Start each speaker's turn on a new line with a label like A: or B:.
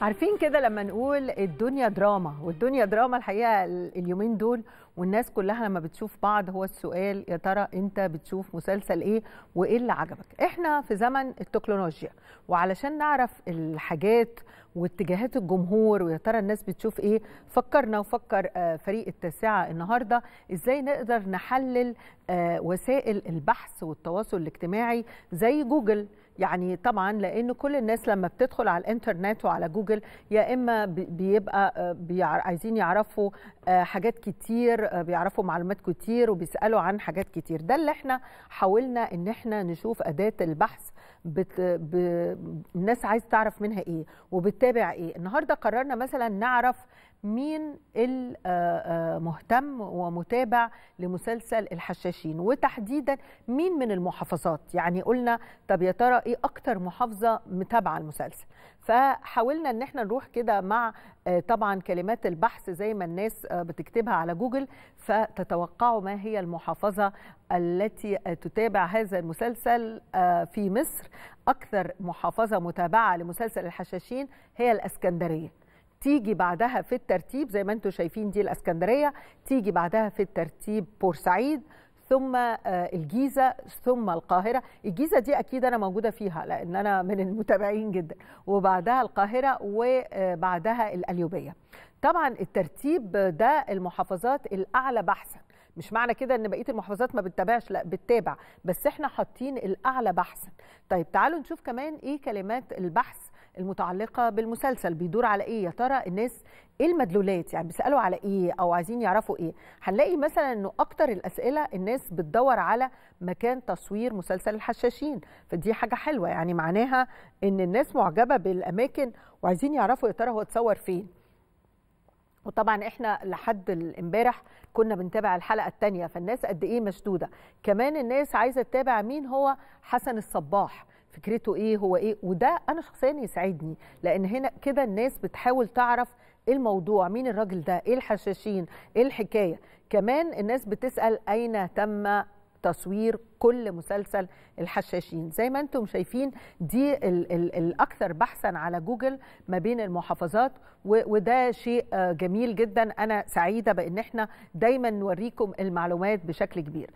A: عارفين كده لما نقول الدنيا دراما والدنيا دراما الحقيقه اليومين دول والناس كلها لما بتشوف بعض هو السؤال يا ترى انت بتشوف مسلسل ايه وايه اللي عجبك احنا في زمن التكنولوجيا وعلشان نعرف الحاجات واتجاهات الجمهور ويا ترى الناس بتشوف ايه فكرنا وفكر آه، فريق التاسعه النهارده ازاي نقدر نحلل آه، وسائل البحث والتواصل الاجتماعي زي جوجل يعني طبعا لان كل الناس لما بتدخل على الانترنت وعلى جوجل يا اما بيبقى آه، عايزين يعرفوا حاجات كتير آه، بيعرفوا معلومات كتير وبيسالوا عن حاجات كتير ده اللي احنا حاولنا ان احنا نشوف اداه البحث بت... ب... الناس عايز تعرف منها ايه وبتتابع ايه النهارده قررنا مثلا نعرف مين المهتم آه، آه، ومتابع لمسلسل الحشاشين وتحديدا مين من المحافظات يعني قلنا طب يا ترى ايه اكتر محافظه متابعه المسلسل فحاولنا ان احنا نروح كده مع آه، طبعا كلمات البحث زي ما الناس بتكتبها على جوجل فتتوقعوا ما هي المحافظه التي تتابع هذا المسلسل في مصر اكثر محافظه متابعه لمسلسل الحشاشين هي الاسكندريه تيجي بعدها في الترتيب زي ما انتم شايفين دي الاسكندريه تيجي بعدها في الترتيب بورسعيد ثم آه، الجيزه ثم القاهره الجيزه دي اكيد انا موجوده فيها لان انا من المتابعين جدا وبعدها القاهره وبعدها الأليوبية طبعا الترتيب ده المحافظات الاعلى بحثا مش معنى كده ان بقيه المحافظات ما بتتابعش لا بتتابع بس احنا حاطين الاعلى بحثا طيب تعالوا نشوف كمان ايه كلمات البحث المتعلقه بالمسلسل بيدور على ايه يا ترى الناس ايه المدلولات يعني بيسالوا على ايه او عايزين يعرفوا ايه هنلاقي مثلا انه اكتر الاسئله الناس بتدور على مكان تصوير مسلسل الحشاشين فدي حاجه حلوه يعني معناها ان الناس معجبه بالاماكن وعايزين يعرفوا يا ترى هو اتصور فين وطبعا احنا لحد امبارح كنا بنتابع الحلقه الثانيه فالناس قد ايه مشدوده كمان الناس عايزه تتابع مين هو حسن الصباح فكرته ايه هو ايه وده انا شخصيا يسعدني لان هنا كده الناس بتحاول تعرف الموضوع مين الراجل ده ايه الحشاشين ايه الحكايه كمان الناس بتسال اين تم تصوير كل مسلسل الحشاشين زي ما انتم شايفين دي الـ الـ الاكثر بحثا على جوجل ما بين المحافظات وده شيء آه، جميل جدا انا سعيده بان احنا دايما نوريكم المعلومات بشكل كبير